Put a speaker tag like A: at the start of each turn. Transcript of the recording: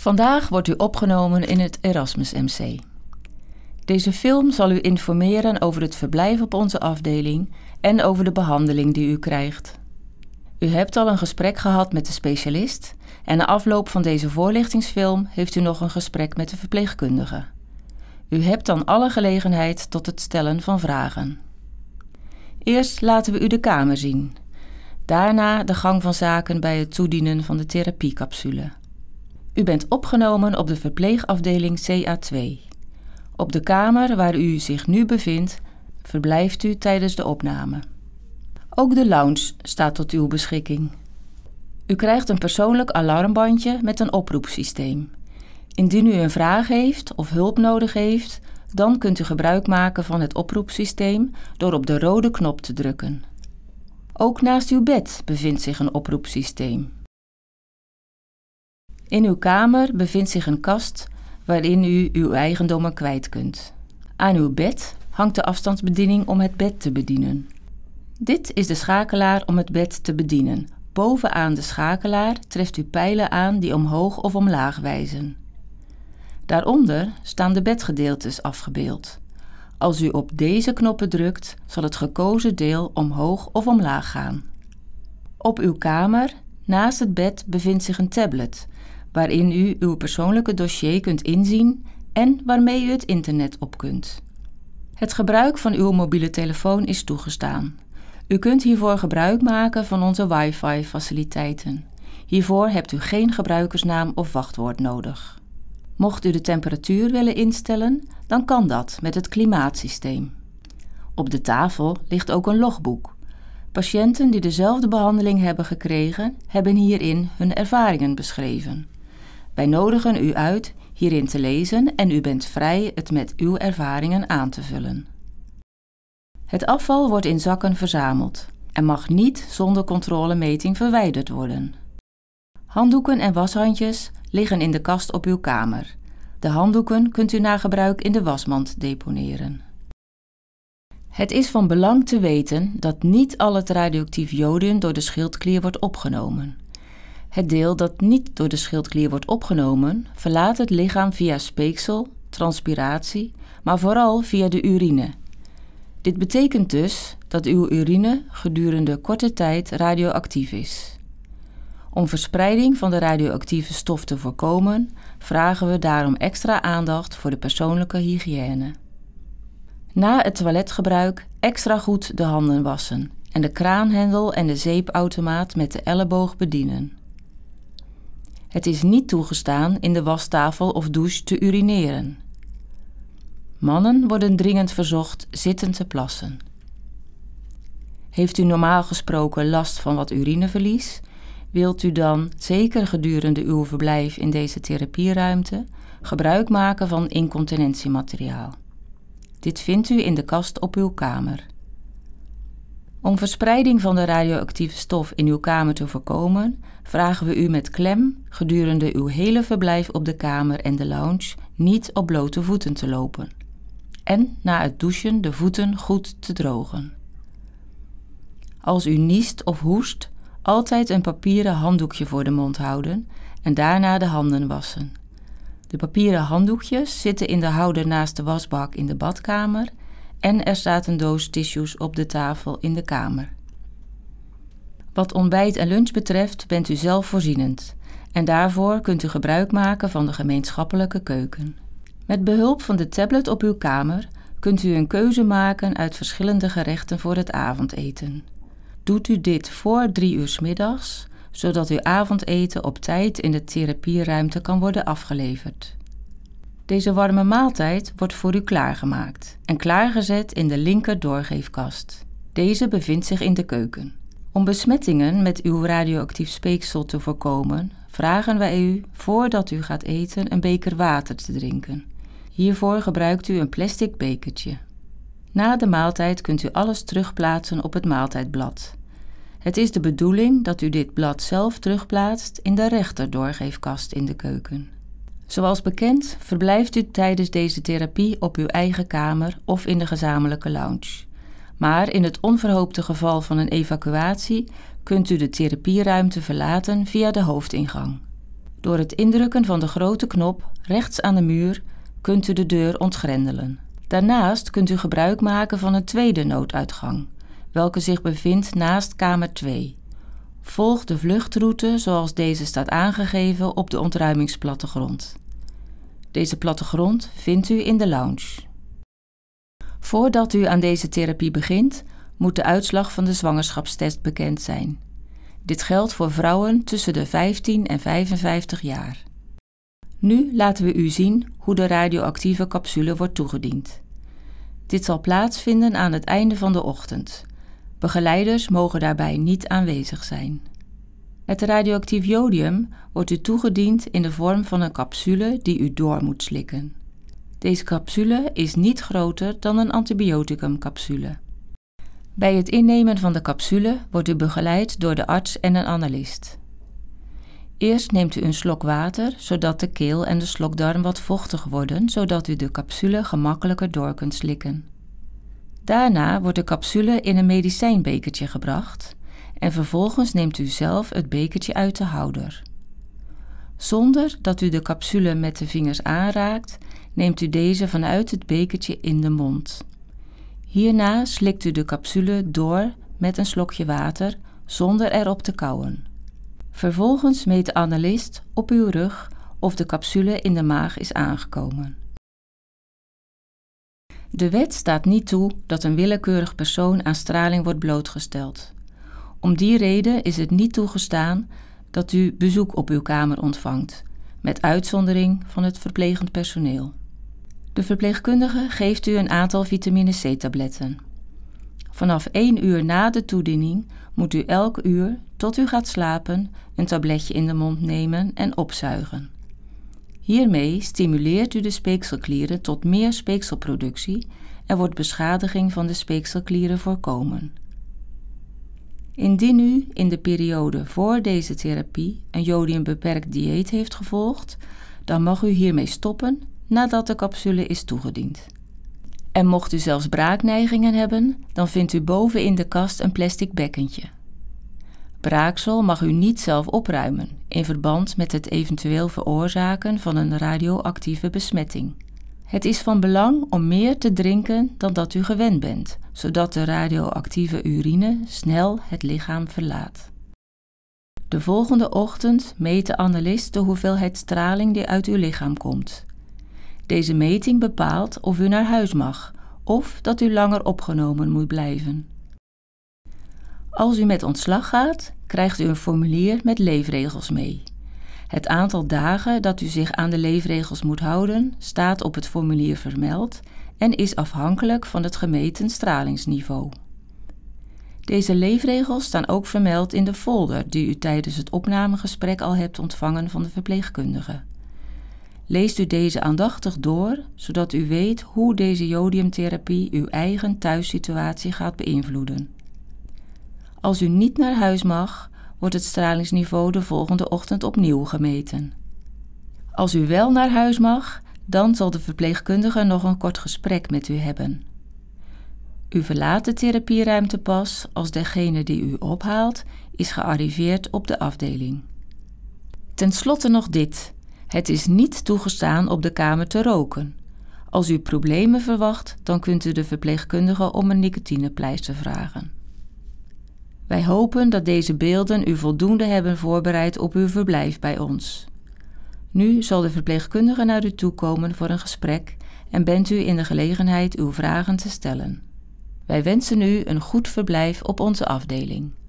A: Vandaag wordt u opgenomen in het Erasmus MC. Deze film zal u informeren over het verblijf op onze afdeling en over de behandeling die u krijgt. U hebt al een gesprek gehad met de specialist en na afloop van deze voorlichtingsfilm heeft u nog een gesprek met de verpleegkundige. U hebt dan alle gelegenheid tot het stellen van vragen. Eerst laten we u de kamer zien. Daarna de gang van zaken bij het toedienen van de therapiecapsule. U bent opgenomen op de verpleegafdeling CA2. Op de kamer waar u zich nu bevindt, verblijft u tijdens de opname. Ook de lounge staat tot uw beschikking. U krijgt een persoonlijk alarmbandje met een oproepsysteem. Indien u een vraag heeft of hulp nodig heeft, dan kunt u gebruik maken van het oproepsysteem door op de rode knop te drukken. Ook naast uw bed bevindt zich een oproepsysteem. In uw kamer bevindt zich een kast waarin u uw eigendommen kwijt kunt. Aan uw bed hangt de afstandsbediening om het bed te bedienen. Dit is de schakelaar om het bed te bedienen. Bovenaan de schakelaar treft u pijlen aan die omhoog of omlaag wijzen. Daaronder staan de bedgedeeltes afgebeeld. Als u op deze knoppen drukt, zal het gekozen deel omhoog of omlaag gaan. Op uw kamer, naast het bed, bevindt zich een tablet waarin u uw persoonlijke dossier kunt inzien en waarmee u het internet op kunt. Het gebruik van uw mobiele telefoon is toegestaan. U kunt hiervoor gebruik maken van onze wifi-faciliteiten. Hiervoor hebt u geen gebruikersnaam of wachtwoord nodig. Mocht u de temperatuur willen instellen, dan kan dat met het klimaatsysteem. Op de tafel ligt ook een logboek. Patiënten die dezelfde behandeling hebben gekregen, hebben hierin hun ervaringen beschreven. Wij nodigen u uit hierin te lezen en u bent vrij het met uw ervaringen aan te vullen. Het afval wordt in zakken verzameld en mag niet zonder controlemeting verwijderd worden. Handdoeken en washandjes liggen in de kast op uw kamer. De handdoeken kunt u na gebruik in de wasmand deponeren. Het is van belang te weten dat niet al het radioactief jodium door de schildklier wordt opgenomen. Het deel dat niet door de schildklier wordt opgenomen, verlaat het lichaam via speeksel, transpiratie, maar vooral via de urine. Dit betekent dus dat uw urine gedurende korte tijd radioactief is. Om verspreiding van de radioactieve stof te voorkomen, vragen we daarom extra aandacht voor de persoonlijke hygiëne. Na het toiletgebruik extra goed de handen wassen en de kraanhendel en de zeepautomaat met de elleboog bedienen. Het is niet toegestaan in de wastafel of douche te urineren. Mannen worden dringend verzocht zittend te plassen. Heeft u normaal gesproken last van wat urineverlies? Wilt u dan, zeker gedurende uw verblijf in deze therapieruimte, gebruik maken van incontinentiemateriaal? Dit vindt u in de kast op uw kamer. Om verspreiding van de radioactieve stof in uw kamer te voorkomen, vragen we u met klem gedurende uw hele verblijf op de kamer en de lounge niet op blote voeten te lopen. En na het douchen de voeten goed te drogen. Als u niest of hoest, altijd een papieren handdoekje voor de mond houden en daarna de handen wassen. De papieren handdoekjes zitten in de houder naast de wasbak in de badkamer en er staat een doos tissues op de tafel in de kamer. Wat ontbijt en lunch betreft bent u zelf voorzienend en daarvoor kunt u gebruik maken van de gemeenschappelijke keuken. Met behulp van de tablet op uw kamer kunt u een keuze maken uit verschillende gerechten voor het avondeten. Doet u dit voor drie uur s middags, zodat uw avondeten op tijd in de therapieruimte kan worden afgeleverd. Deze warme maaltijd wordt voor u klaargemaakt en klaargezet in de linker doorgeefkast. Deze bevindt zich in de keuken. Om besmettingen met uw radioactief speeksel te voorkomen, vragen wij u voordat u gaat eten een beker water te drinken. Hiervoor gebruikt u een plastic bekertje. Na de maaltijd kunt u alles terugplaatsen op het maaltijdblad. Het is de bedoeling dat u dit blad zelf terugplaatst in de rechter doorgeefkast in de keuken. Zoals bekend verblijft u tijdens deze therapie op uw eigen kamer of in de gezamenlijke lounge. Maar in het onverhoopte geval van een evacuatie kunt u de therapieruimte verlaten via de hoofdingang. Door het indrukken van de grote knop rechts aan de muur kunt u de deur ontgrendelen. Daarnaast kunt u gebruik maken van een tweede nooduitgang, welke zich bevindt naast kamer 2. Volg de vluchtroute zoals deze staat aangegeven op de ontruimingsplattegrond. Deze plattegrond vindt u in de lounge. Voordat u aan deze therapie begint, moet de uitslag van de zwangerschapstest bekend zijn. Dit geldt voor vrouwen tussen de 15 en 55 jaar. Nu laten we u zien hoe de radioactieve capsule wordt toegediend. Dit zal plaatsvinden aan het einde van de ochtend. Begeleiders mogen daarbij niet aanwezig zijn. Het radioactief jodium wordt u toegediend in de vorm van een capsule die u door moet slikken. Deze capsule is niet groter dan een antibioticumcapsule. Bij het innemen van de capsule wordt u begeleid door de arts en een analist. Eerst neemt u een slok water, zodat de keel en de slokdarm wat vochtig worden, zodat u de capsule gemakkelijker door kunt slikken. Daarna wordt de capsule in een medicijnbekertje gebracht en vervolgens neemt u zelf het bekertje uit de houder. Zonder dat u de capsule met de vingers aanraakt, neemt u deze vanuit het bekertje in de mond. Hierna slikt u de capsule door met een slokje water zonder erop te kauwen. Vervolgens meet de analist op uw rug of de capsule in de maag is aangekomen. De wet staat niet toe dat een willekeurig persoon aan straling wordt blootgesteld. Om die reden is het niet toegestaan dat u bezoek op uw kamer ontvangt, met uitzondering van het verplegend personeel. De verpleegkundige geeft u een aantal vitamine C-tabletten. Vanaf 1 uur na de toediening moet u elk uur, tot u gaat slapen, een tabletje in de mond nemen en opzuigen. Hiermee stimuleert u de speekselklieren tot meer speekselproductie en wordt beschadiging van de speekselklieren voorkomen. Indien u in de periode voor deze therapie een jodiumbeperkt dieet heeft gevolgd, dan mag u hiermee stoppen nadat de capsule is toegediend. En mocht u zelfs braakneigingen hebben, dan vindt u boven in de kast een plastic bekkentje. Braaksel mag u niet zelf opruimen in verband met het eventueel veroorzaken van een radioactieve besmetting. Het is van belang om meer te drinken dan dat u gewend bent, zodat de radioactieve urine snel het lichaam verlaat. De volgende ochtend meet de analist de hoeveelheid straling die uit uw lichaam komt. Deze meting bepaalt of u naar huis mag of dat u langer opgenomen moet blijven. Als u met ontslag gaat, krijgt u een formulier met leefregels mee. Het aantal dagen dat u zich aan de leefregels moet houden staat op het formulier vermeld en is afhankelijk van het gemeten stralingsniveau. Deze leefregels staan ook vermeld in de folder die u tijdens het opnamegesprek al hebt ontvangen van de verpleegkundige. Leest u deze aandachtig door, zodat u weet hoe deze jodiumtherapie uw eigen thuissituatie gaat beïnvloeden. Als u niet naar huis mag, wordt het stralingsniveau de volgende ochtend opnieuw gemeten. Als u wel naar huis mag, dan zal de verpleegkundige nog een kort gesprek met u hebben. U verlaat de therapieruimte pas als degene die u ophaalt is gearriveerd op de afdeling. Ten slotte nog dit: het is niet toegestaan op de kamer te roken. Als u problemen verwacht, dan kunt u de verpleegkundige om een nicotinepleister vragen. Wij hopen dat deze beelden u voldoende hebben voorbereid op uw verblijf bij ons. Nu zal de verpleegkundige naar u toe komen voor een gesprek en bent u in de gelegenheid uw vragen te stellen. Wij wensen u een goed verblijf op onze afdeling.